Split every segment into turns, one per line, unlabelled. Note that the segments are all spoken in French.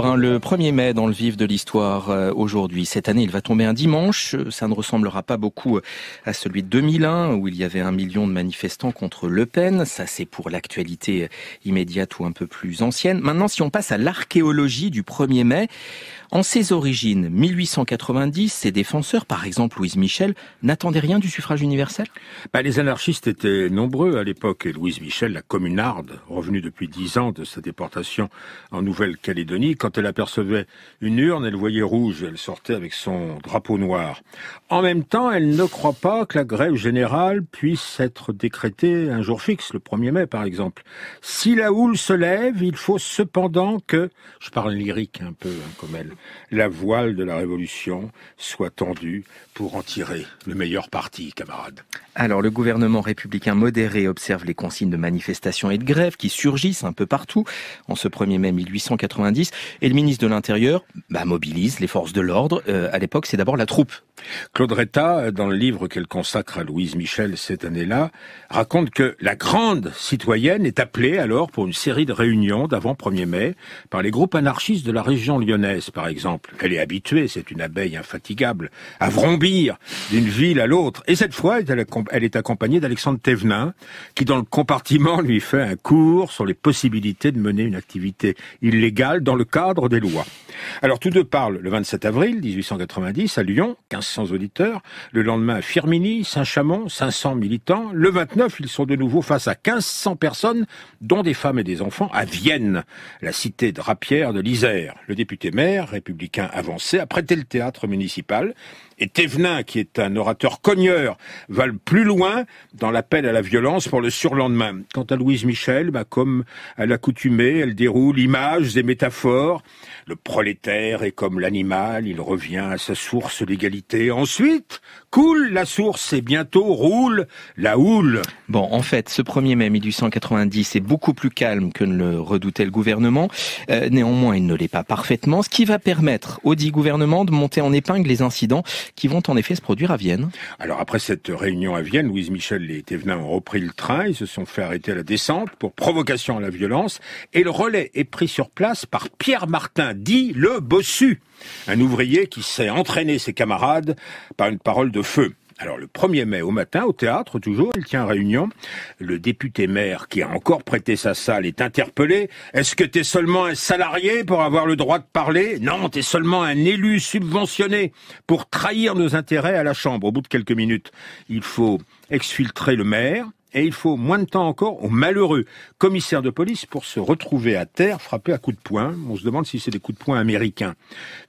Le 1er mai dans le vif de l'histoire euh, aujourd'hui. Cette année, il va tomber un dimanche. Ça ne ressemblera pas beaucoup euh, à celui de 2001 où il y avait un million de manifestants contre Le Pen. Ça, c'est pour l'actualité euh, immédiate ou un peu plus ancienne. Maintenant, si on passe à l'archéologie du 1er mai, en ses origines, 1890, ses défenseurs, par
exemple Louise Michel, n'attendaient rien du suffrage universel bah, Les anarchistes étaient nombreux à l'époque et Louise Michel, la communarde, revenue depuis dix ans de sa déportation en Nouvelle-Calédonie, quand elle apercevait une urne, elle voyait rouge, elle sortait avec son drapeau noir. En même temps, elle ne croit pas que la grève générale puisse être décrétée un jour fixe, le 1er mai par exemple. Si la houle se lève, il faut cependant que, je parle lyrique un peu hein, comme elle, la voile de la révolution soit tendue pour en tirer le meilleur parti, camarade. Alors le gouvernement républicain modéré observe
les consignes de manifestation et de grève qui surgissent un peu partout. En ce 1er mai 1890,
et le ministre de l'Intérieur bah, mobilise les forces de l'ordre. Euh, à l'époque, c'est d'abord la troupe. Claude Retta, euh, dans le livre qu'elle consacre à Louise Michel cette année-là, raconte que la grande citoyenne est appelée alors pour une série de réunions d'avant 1er mai par les groupes anarchistes de la région lyonnaise, par exemple. Elle est habituée, c'est une abeille infatigable, à vrombir d'une ville à l'autre. Et cette fois, elle est accompagnée d'Alexandre Thévenin, qui dans le compartiment lui fait un cours sur les possibilités de mener une activité illégale dans le cas des Alors tous deux parlent le 27 avril 1890 à Lyon, 1500 auditeurs, le lendemain à Firminy, Saint-Chamond, 500 militants, le 29 ils sont de nouveau face à 1500 personnes, dont des femmes et des enfants, à Vienne, la cité drapière de l'Isère. Le député maire, républicain avancé, a prêté le théâtre municipal, et Thévenin, qui est un orateur cogneur, va le plus loin dans l'appel à la violence pour le surlendemain. Quant à Louise Michel, bah, comme à l'accoutumée, elle déroule images et métaphores, le prolétaire est comme l'animal, il revient à sa source l'égalité. Ensuite, coule la source et bientôt roule la houle. Bon, en fait, ce 1er
mai 1890 est beaucoup plus calme que ne le redoutait le gouvernement. Euh, néanmoins, il ne l'est pas parfaitement, ce qui va permettre au dit gouvernement de monter en épingle les incidents qui vont en effet
se produire à Vienne. Alors après cette réunion à Vienne, Louise Michel et Thévenin ont repris le train, ils se sont fait arrêter à la descente pour provocation à la violence et le relais est pris sur place par Pierre Martin, dit le bossu, un ouvrier qui sait entraîner ses camarades par une parole de feu. Alors le 1er mai au matin, au théâtre toujours, il tient réunion. Le député maire qui a encore prêté sa salle est interpellé. Est-ce que es seulement un salarié pour avoir le droit de parler Non, t'es seulement un élu subventionné pour trahir nos intérêts à la Chambre. Au bout de quelques minutes, il faut exfiltrer le maire, et il faut moins de temps encore au malheureux commissaire de police pour se retrouver à terre frappé à coups de poing. On se demande si c'est des coups de poing américains.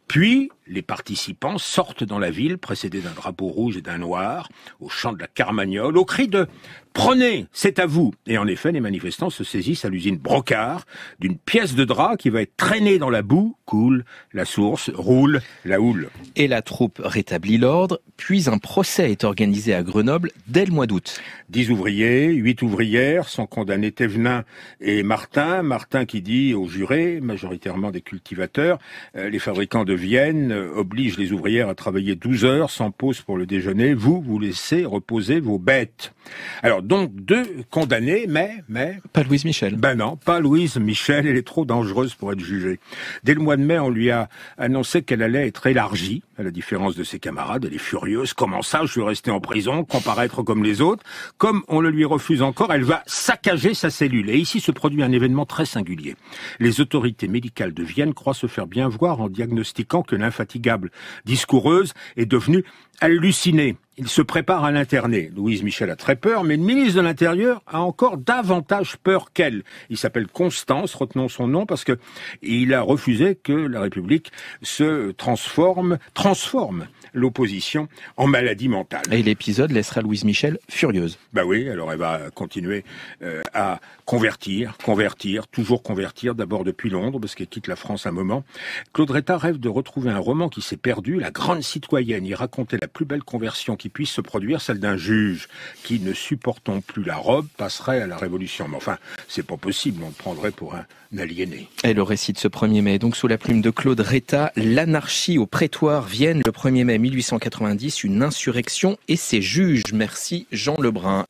Puis, les participants sortent dans la ville précédés d'un drapeau rouge et d'un noir, au chant de la Carmagnole, au cri de Prenez, c'est à vous Et en effet, les manifestants se saisissent à l'usine Brocard d'une pièce de drap qui va être traînée dans la boue, coule la source, roule la houle. Et la troupe rétablit l'ordre, puis un procès est organisé à Grenoble dès le mois d'août. Dix ouvriers, huit ouvrières sont condamnés Thévenin et Martin. Martin qui dit aux jurés, majoritairement des cultivateurs, euh, les fabricants de Vienne, oblige les ouvrières à travailler 12 heures sans pause pour le déjeuner. Vous, vous laissez reposer vos bêtes. Alors donc deux condamnés, mais mais pas Louise Michel. Ben non, pas Louise Michel. Elle est trop dangereuse pour être jugée. Dès le mois de mai, on lui a annoncé qu'elle allait être élargie. À la différence de ses camarades, elle est furieuse. Comment ça Je veux rester en prison, comparaître comme les autres. Comme on le lui refuse encore, elle va saccager sa cellule. Et ici se produit un événement très singulier. Les autorités médicales de Vienne croient se faire bien voir en diagnostiquant que l'infant fatigable, discoureuse, est devenue hallucinée il se prépare à l'interner. Louise Michel a très peur, mais le ministre de l'Intérieur a encore davantage peur qu'elle. Il s'appelle Constance, retenons son nom, parce que il a refusé que la République se transforme, transforme l'opposition en maladie mentale. Et l'épisode laissera Louise Michel furieuse. Bah oui, alors elle va continuer euh, à convertir, convertir, toujours convertir, d'abord depuis Londres, parce qu'elle quitte la France un moment. Claude rêve de retrouver un roman qui s'est perdu, La Grande Citoyenne. y racontait la plus belle conversion qui puisse se produire celle d'un juge qui, ne supportant plus la robe, passerait à la révolution. Mais enfin, c'est pas possible, on le prendrait pour un aliéné. Et le
récit de ce 1er mai, donc sous la plume de Claude Reta, l'anarchie au prétoire Vienne, le 1er mai 1890, une
insurrection et ses juges. Merci Jean Lebrun.